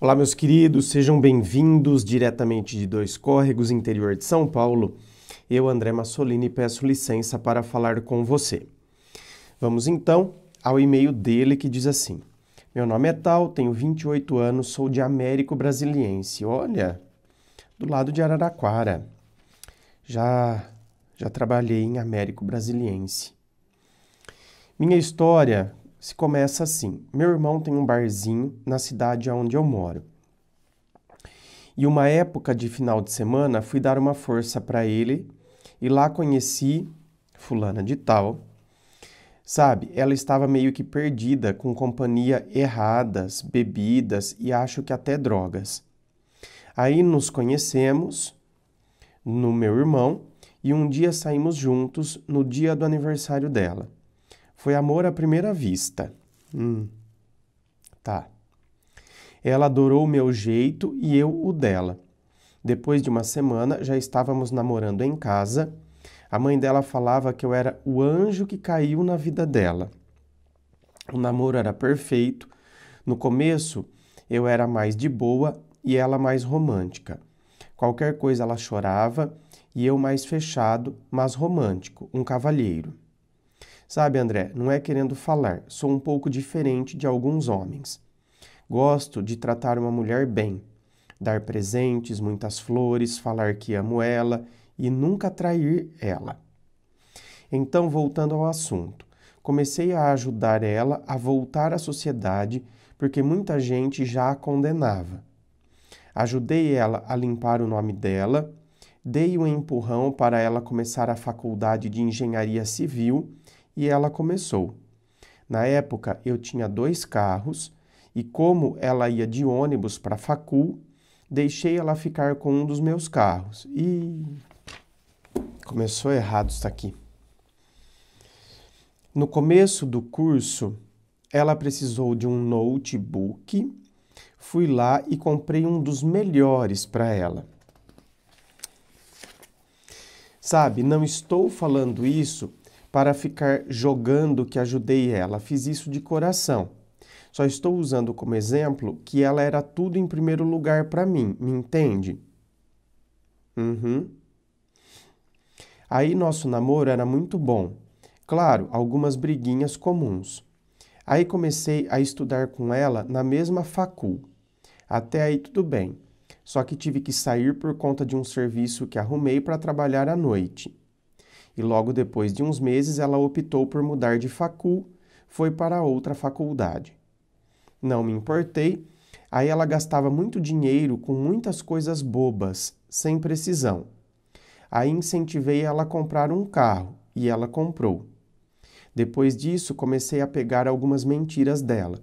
Olá, meus queridos, sejam bem-vindos diretamente de Dois Córregos, interior de São Paulo. Eu, André Massolini, peço licença para falar com você. Vamos então ao e-mail dele que diz assim: Meu nome é Tal, tenho 28 anos, sou de Américo Brasiliense. Olha, do lado de Araraquara. Já já trabalhei em Américo Brasiliense. Minha história se começa assim: Meu irmão tem um barzinho na cidade onde eu moro. E uma época de final de semana fui dar uma força para ele e lá conheci fulana de tal. Sabe, ela estava meio que perdida, com companhia erradas, bebidas e acho que até drogas. Aí nos conhecemos no meu irmão e um dia saímos juntos no dia do aniversário dela. Foi amor à primeira vista. Hum. Tá. Ela adorou o meu jeito e eu o dela. Depois de uma semana, já estávamos namorando em casa. A mãe dela falava que eu era o anjo que caiu na vida dela. O namoro era perfeito. No começo, eu era mais de boa e ela mais romântica. Qualquer coisa ela chorava e eu mais fechado, mas romântico, um cavalheiro. Sabe, André, não é querendo falar, sou um pouco diferente de alguns homens. Gosto de tratar uma mulher bem, dar presentes, muitas flores, falar que amo ela e nunca trair ela. Então, voltando ao assunto, comecei a ajudar ela a voltar à sociedade porque muita gente já a condenava. Ajudei ela a limpar o nome dela, dei um empurrão para ela começar a faculdade de engenharia civil e ela começou. Na época eu tinha dois carros e, como ela ia de ônibus para a facul, deixei ela ficar com um dos meus carros. E começou errado está aqui. No começo do curso, ela precisou de um notebook. Fui lá e comprei um dos melhores para ela. Sabe, não estou falando isso para ficar jogando que ajudei ela. Fiz isso de coração. Só estou usando como exemplo que ela era tudo em primeiro lugar para mim, me entende? Uhum. Aí nosso namoro era muito bom. Claro, algumas briguinhas comuns. Aí comecei a estudar com ela na mesma facul. Até aí tudo bem. Só que tive que sair por conta de um serviço que arrumei para trabalhar à noite e logo depois de uns meses ela optou por mudar de facul, foi para outra faculdade. Não me importei, aí ela gastava muito dinheiro com muitas coisas bobas, sem precisão. Aí incentivei ela a comprar um carro e ela comprou. Depois disso, comecei a pegar algumas mentiras dela.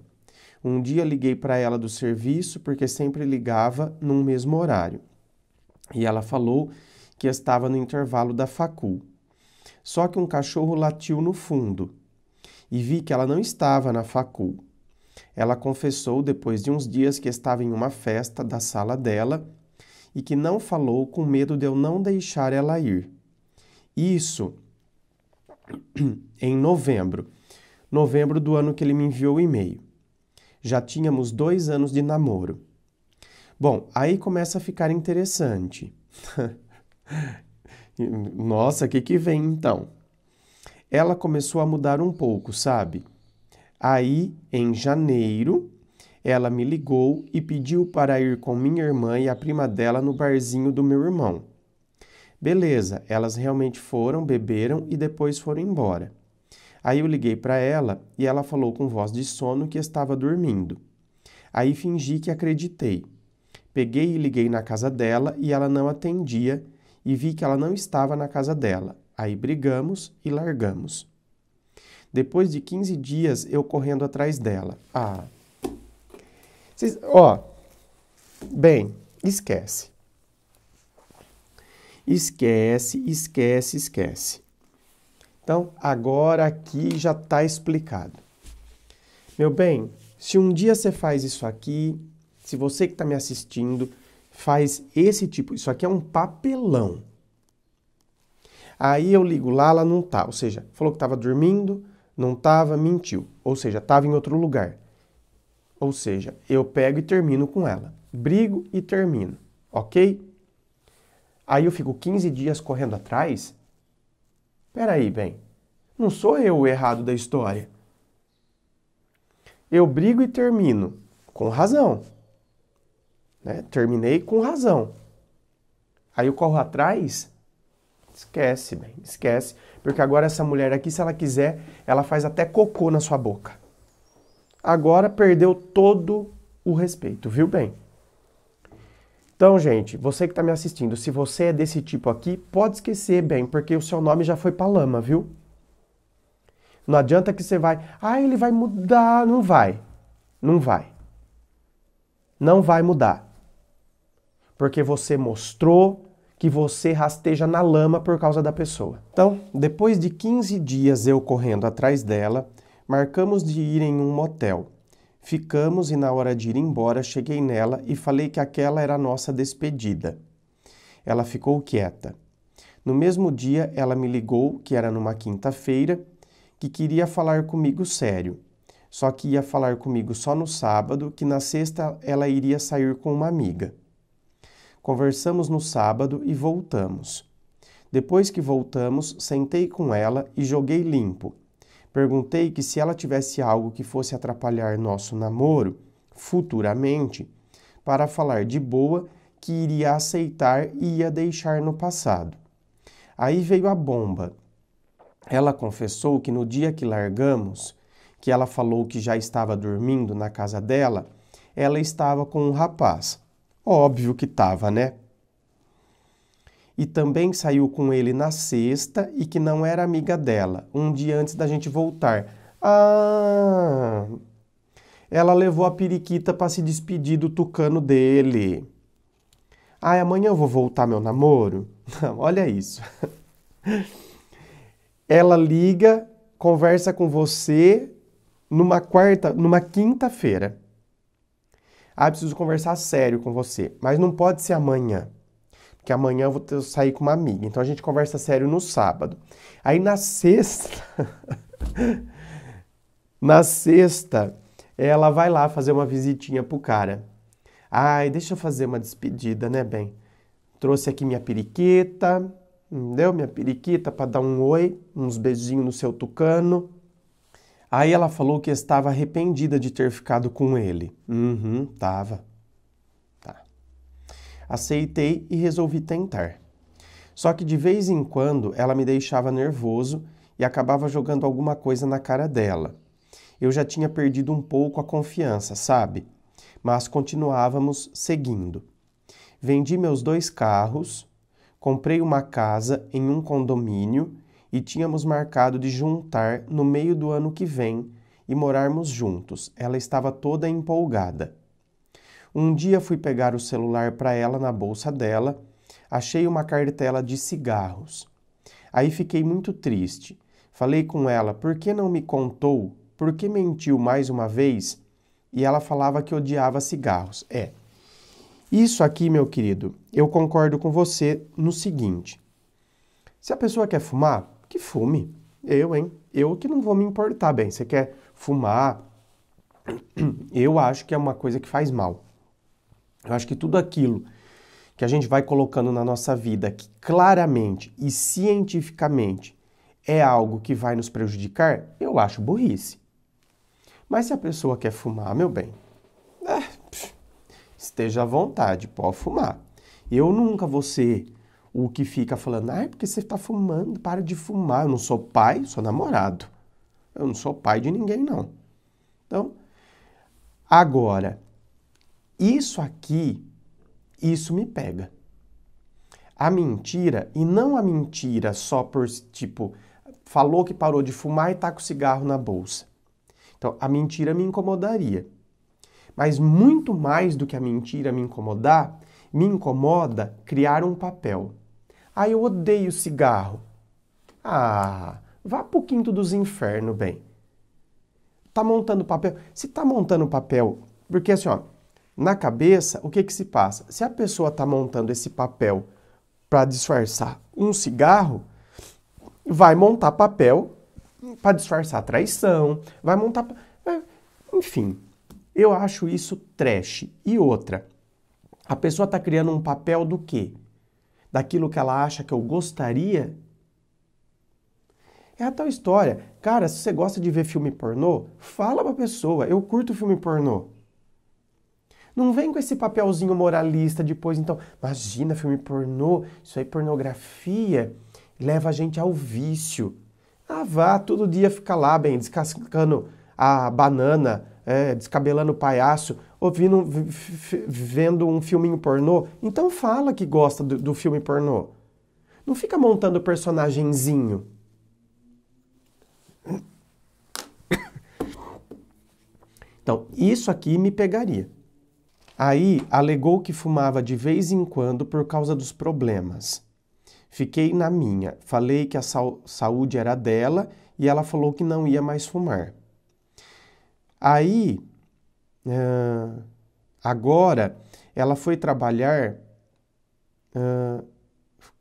Um dia liguei para ela do serviço porque sempre ligava num mesmo horário. E ela falou que estava no intervalo da facul. Só que um cachorro latiu no fundo e vi que ela não estava na facul. Ela confessou depois de uns dias que estava em uma festa da sala dela e que não falou com medo de eu não deixar ela ir. Isso em novembro, novembro do ano que ele me enviou o e-mail. Já tínhamos dois anos de namoro. Bom, aí começa a ficar interessante. Nossa, o que, que vem então? Ela começou a mudar um pouco, sabe? Aí, em janeiro, ela me ligou e pediu para ir com minha irmã e a prima dela no barzinho do meu irmão. Beleza, elas realmente foram, beberam e depois foram embora. Aí eu liguei para ela e ela falou com voz de sono que estava dormindo. Aí fingi que acreditei. Peguei e liguei na casa dela e ela não atendia e vi que ela não estava na casa dela. Aí brigamos e largamos. Depois de 15 dias, eu correndo atrás dela. Ah. Cês, ó. Bem, esquece. Esquece, esquece, esquece. Então, agora aqui já está explicado. Meu bem, se um dia você faz isso aqui, se você que está me assistindo, faz esse tipo. Isso aqui é um papelão. Aí eu ligo lá, ela não tá. Ou seja, falou que estava dormindo, não estava, mentiu. Ou seja, estava em outro lugar. Ou seja, eu pego e termino com ela. Brigo e termino, ok? Aí eu fico 15 dias correndo atrás. Peraí, bem, não sou eu o errado da história. Eu brigo e termino, com razão. Né? Terminei com razão. Aí eu corro atrás, esquece, bem, esquece. Porque agora essa mulher aqui, se ela quiser, ela faz até cocô na sua boca. Agora perdeu todo o respeito, viu bem? Então, gente, você que está me assistindo, se você é desse tipo aqui, pode esquecer bem, porque o seu nome já foi pra lama, viu? Não adianta que você vai, ah, ele vai mudar. Não vai. Não vai. Não vai mudar porque você mostrou que você rasteja na lama por causa da pessoa. Então, depois de 15 dias eu correndo atrás dela, marcamos de ir em um motel. Ficamos e na hora de ir embora cheguei nela e falei que aquela era a nossa despedida. Ela ficou quieta. No mesmo dia, ela me ligou, que era numa quinta-feira, que queria falar comigo sério, só que ia falar comigo só no sábado, que na sexta ela iria sair com uma amiga. Conversamos no sábado e voltamos. Depois que voltamos, sentei com ela e joguei limpo. Perguntei que se ela tivesse algo que fosse atrapalhar nosso namoro futuramente, para falar de boa que iria aceitar e ia deixar no passado. Aí veio a bomba. Ela confessou que no dia que largamos, que ela falou que já estava dormindo na casa dela, ela estava com um rapaz. Óbvio que estava, né? E também saiu com ele na sexta e que não era amiga dela, um dia antes da gente voltar. Ah! Ela levou a periquita para se despedir do tucano dele. Ai, amanhã eu vou voltar meu namoro? Não, olha isso. Ela liga, conversa com você numa quarta, numa quinta-feira. Ah, preciso conversar sério com você, mas não pode ser amanhã, porque amanhã eu vou ter, sair com uma amiga. Então a gente conversa sério no sábado. Aí na sexta, na sexta, ela vai lá fazer uma visitinha pro cara. Ai, deixa eu fazer uma despedida, né, bem? Trouxe aqui minha periquita, entendeu? Hum, minha periquita para dar um oi, uns beijinhos no seu tucano. Aí ela falou que estava arrependida de ter ficado com ele. Uhum, tava. Tá. Aceitei e resolvi tentar. Só que de vez em quando ela me deixava nervoso e acabava jogando alguma coisa na cara dela. Eu já tinha perdido um pouco a confiança, sabe? Mas continuávamos seguindo. Vendi meus dois carros, comprei uma casa em um condomínio e tínhamos marcado de juntar no meio do ano que vem e morarmos juntos. Ela estava toda empolgada. Um dia fui pegar o celular para ela na bolsa dela, achei uma cartela de cigarros. Aí fiquei muito triste. Falei com ela: por que não me contou? Por que mentiu mais uma vez? E ela falava que odiava cigarros. É. Isso aqui, meu querido, eu concordo com você no seguinte: se a pessoa quer fumar, que fume. Eu, hein? Eu que não vou me importar, bem. Você quer fumar? Eu acho que é uma coisa que faz mal. Eu acho que tudo aquilo que a gente vai colocando na nossa vida, que claramente e cientificamente é algo que vai nos prejudicar, eu acho burrice. Mas se a pessoa quer fumar, meu bem, é, esteja à vontade, pode fumar. Eu nunca vou ser o que fica falando, ah, porque você está fumando, para de fumar. Eu não sou pai, sou namorado. Eu não sou pai de ninguém, não. Então, agora, isso aqui, isso me pega. A mentira, e não a mentira só por, tipo, falou que parou de fumar e está com o cigarro na bolsa. Então, a mentira me incomodaria. Mas muito mais do que a mentira me incomodar, me incomoda criar um papel. Ah, eu odeio cigarro. Ah, vá pro quinto dos infernos, bem. Tá montando papel. Se tá montando papel, porque assim, ó, na cabeça, o que que se passa? Se a pessoa tá montando esse papel para disfarçar um cigarro, vai montar papel para disfarçar traição, vai montar, é, enfim. Eu acho isso trash. E outra, a pessoa tá criando um papel do quê? daquilo que ela acha que eu gostaria? É a tal história. Cara, se você gosta de ver filme pornô, fala pra pessoa, eu curto filme pornô. Não vem com esse papelzinho moralista depois, então, imagina filme pornô, isso aí pornografia, leva a gente ao vício. Ah, vá, todo dia fica lá, bem, descascando a banana, é, descabelando o palhaço, ouvindo, vendo um filminho pornô, então fala que gosta do, do filme pornô. Não fica montando personagemzinho. Então, isso aqui me pegaria. Aí alegou que fumava de vez em quando por causa dos problemas. Fiquei na minha, falei que a sa saúde era dela e ela falou que não ia mais fumar. Aí, uh, agora, ela foi trabalhar, uh,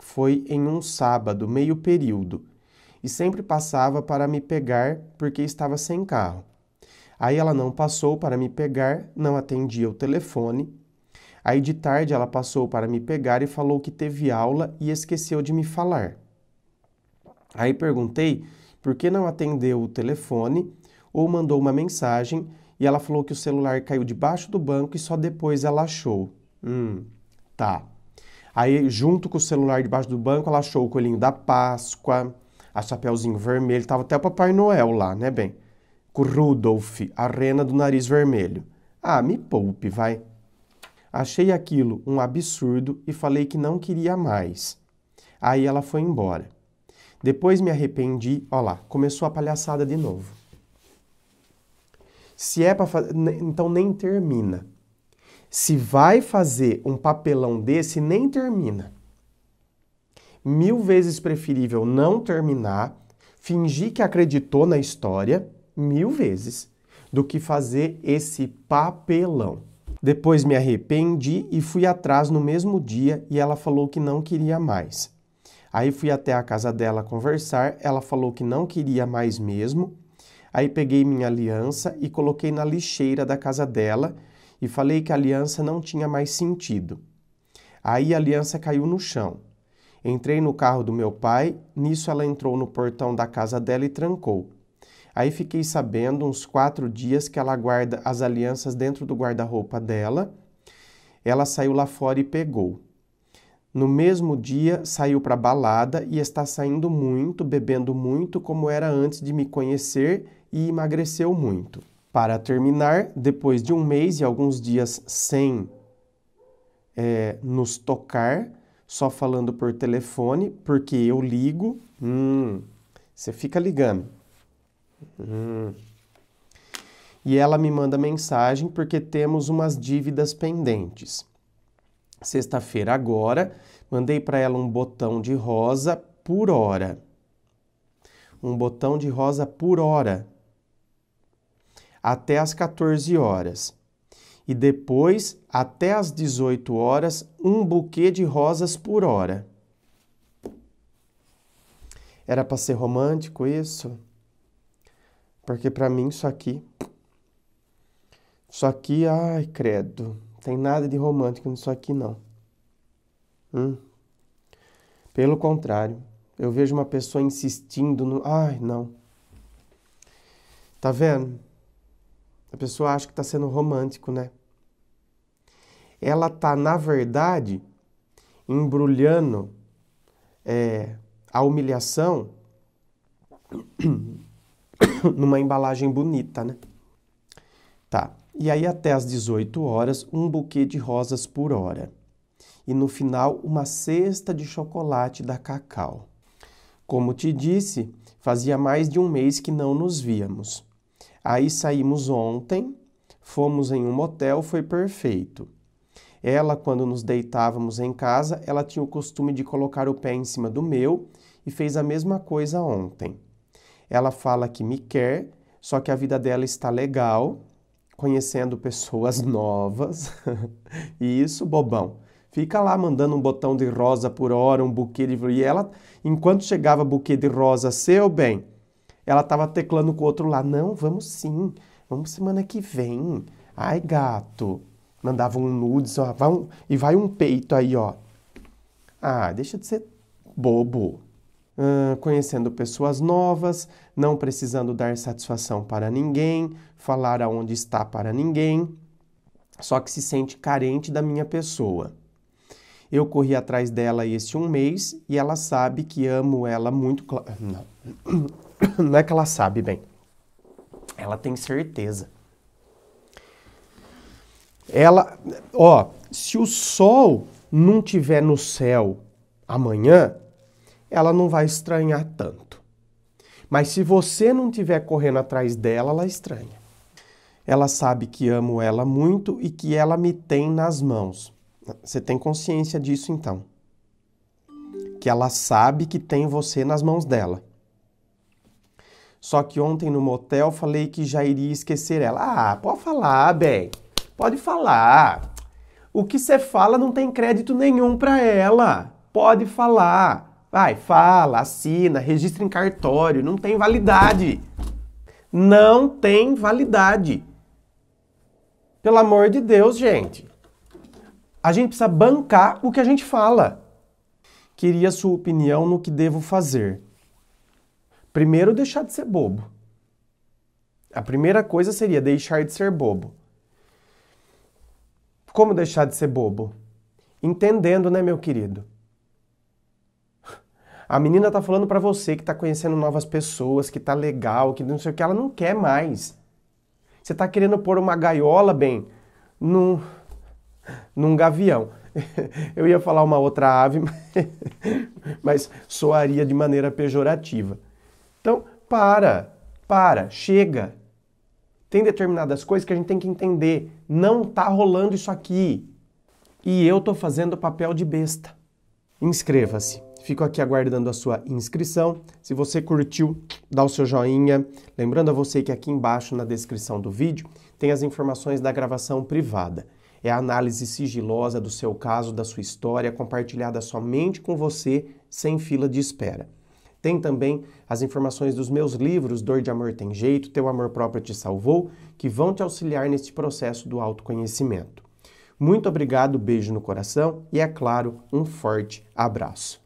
foi em um sábado, meio período, e sempre passava para me pegar porque estava sem carro. Aí ela não passou para me pegar, não atendia o telefone. Aí de tarde ela passou para me pegar e falou que teve aula e esqueceu de me falar. Aí perguntei por que não atendeu o telefone ou mandou uma mensagem e ela falou que o celular caiu debaixo do banco e só depois ela achou. Hum, tá. Aí, junto com o celular debaixo do banco, ela achou o coelhinho da Páscoa, a Chapeuzinho Vermelho, tava até o Papai Noel lá, né, bem? Com o Rudolf, a rena do nariz vermelho. Ah, me poupe, vai. Achei aquilo um absurdo e falei que não queria mais. Aí ela foi embora. Depois me arrependi, ó lá, começou a palhaçada de novo. Se é para fazer, então nem termina. Se vai fazer um papelão desse, nem termina. Mil vezes preferível não terminar, fingir que acreditou na história, mil vezes, do que fazer esse papelão. Depois me arrependi e fui atrás no mesmo dia e ela falou que não queria mais. Aí fui até a casa dela conversar, ela falou que não queria mais mesmo Aí peguei minha aliança e coloquei na lixeira da casa dela e falei que a aliança não tinha mais sentido. Aí a aliança caiu no chão. Entrei no carro do meu pai, nisso ela entrou no portão da casa dela e trancou. Aí fiquei sabendo uns quatro dias que ela guarda as alianças dentro do guarda-roupa dela. Ela saiu lá fora e pegou. No mesmo dia, saiu para balada e está saindo muito, bebendo muito, como era antes de me conhecer e emagreceu muito. Para terminar, depois de um mês e alguns dias sem é, nos tocar, só falando por telefone, porque eu ligo, hum, você fica ligando. Hum. E ela me manda mensagem porque temos umas dívidas pendentes. Sexta-feira agora, mandei para ela um botão de rosa por hora. Um botão de rosa por hora até às 14 horas. E depois, até às 18 horas, um buquê de rosas por hora. Era para ser romântico isso? Porque para mim isso aqui. Isso aqui, ai, credo. Tem nada de romântico nisso aqui, não. Hum. Pelo contrário, eu vejo uma pessoa insistindo no. Ai, não. Tá vendo? A pessoa acha que está sendo romântico, né? Ela está, na verdade, embrulhando é, a humilhação numa embalagem bonita, né? Tá. E aí até as 18 horas, um buquê de rosas por hora. E no final, uma cesta de chocolate da Cacau. Como te disse, fazia mais de um mês que não nos víamos. Aí saímos ontem, fomos em um motel, foi perfeito. Ela, quando nos deitávamos em casa, ela tinha o costume de colocar o pé em cima do meu e fez a mesma coisa ontem. Ela fala que me quer, só que a vida dela está legal, conhecendo pessoas novas. e isso, bobão. Fica lá mandando um botão de rosa por hora, um buquê de. E ela, enquanto chegava buquê de rosa, seu bem, ela estava teclando com o outro lá, não, vamos sim, vamos semana que vem. Ai, gato. Mandava um nudes, ó, vai um, e vai um peito aí, ó. Ah, deixa de ser bobo. Uh, conhecendo pessoas novas, não precisando dar satisfação para ninguém, falar aonde está para ninguém, só que se sente carente da minha pessoa. Eu corri atrás dela esse um mês e ela sabe que amo ela muito. Não. Não é que ela sabe bem. Ela tem certeza. Ela, ó, se o sol não tiver no céu amanhã, ela não vai estranhar tanto. Mas se você não tiver correndo atrás dela, ela estranha. Ela sabe que amo ela muito e que ela me tem nas mãos. Você tem consciência disso então? Que ela sabe que tem você nas mãos dela. Só que ontem no motel falei que já iria esquecer ela. Ah, pode falar, bem. Pode falar. O que você fala não tem crédito nenhum para ela. Pode falar. Vai, fala, assina, registra em cartório, não tem validade. Não tem validade. Pelo amor de Deus, gente. A gente precisa bancar o que a gente fala. Queria sua opinião no que devo fazer. Primeiro, deixar de ser bobo. A primeira coisa seria deixar de ser bobo. Como deixar de ser bobo? Entendendo, né, meu querido? A menina tá falando para você que tá conhecendo novas pessoas, que tá legal, que não sei o que, ela não quer mais. Você tá querendo pôr uma gaiola, bem, no num gavião. Eu ia falar uma outra ave, mas soaria de maneira pejorativa. Então, para, para, chega. Tem determinadas coisas que a gente tem que entender. Não tá rolando isso aqui. E eu tô fazendo papel de besta. Inscreva-se. Fico aqui aguardando a sua inscrição. Se você curtiu, dá o seu joinha. Lembrando a você que aqui embaixo na descrição do vídeo tem as informações da gravação privada é a análise sigilosa do seu caso, da sua história, compartilhada somente com você, sem fila de espera. Tem também as informações dos meus livros Dor de Amor Tem Jeito, Teu Amor Próprio Te Salvou, que vão te auxiliar neste processo do autoconhecimento. Muito obrigado, beijo no coração e, é claro, um forte abraço.